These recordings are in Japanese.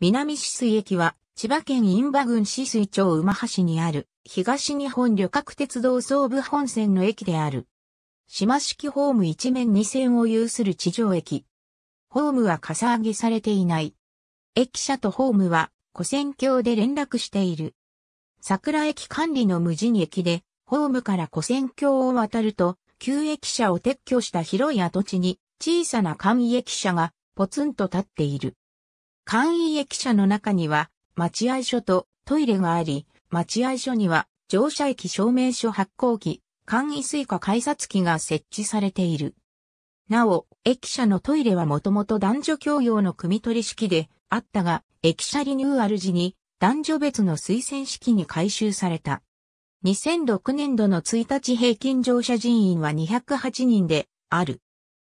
南止水駅は、千葉県印馬郡止水町馬橋にある、東日本旅客鉄道総武本線の駅である。島式ホーム一面二線を有する地上駅。ホームはかさ上げされていない。駅舎とホームは、古線橋で連絡している。桜駅管理の無人駅で、ホームから古線橋を渡ると、旧駅舎を撤去した広い跡地に、小さな簡易駅舎が、ポツンと立っている。簡易駅舎の中には、待合所とトイレがあり、待合所には乗車駅証明書発行機、簡易スイカ改札機が設置されている。なお、駅舎のトイレはもともと男女共用の組取式であったが、駅舎リニューアル時に男女別の推薦式に改修された。2006年度の1日平均乗車人員は208人である。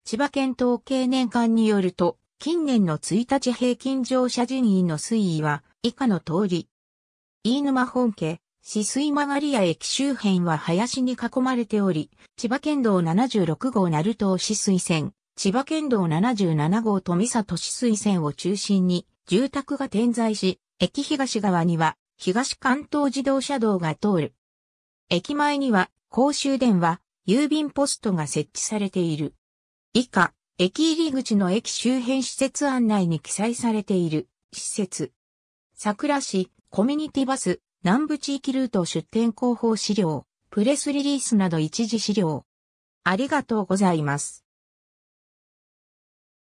千葉県統計年間によると、近年の1日平均乗車人員の推移は以下の通り。飯沼本家、四水曲り屋駅周辺は林に囲まれており、千葉県道76号鳴門市水線、千葉県道77号富里市水線を中心に住宅が点在し、駅東側には東関東自動車道が通る。駅前には公衆電話、郵便ポストが設置されている。以下、駅入り口の駅周辺施設案内に記載されている施設。桜市コミュニティバス南部地域ルート出店広報資料、プレスリリースなど一時資料。ありがとうございます。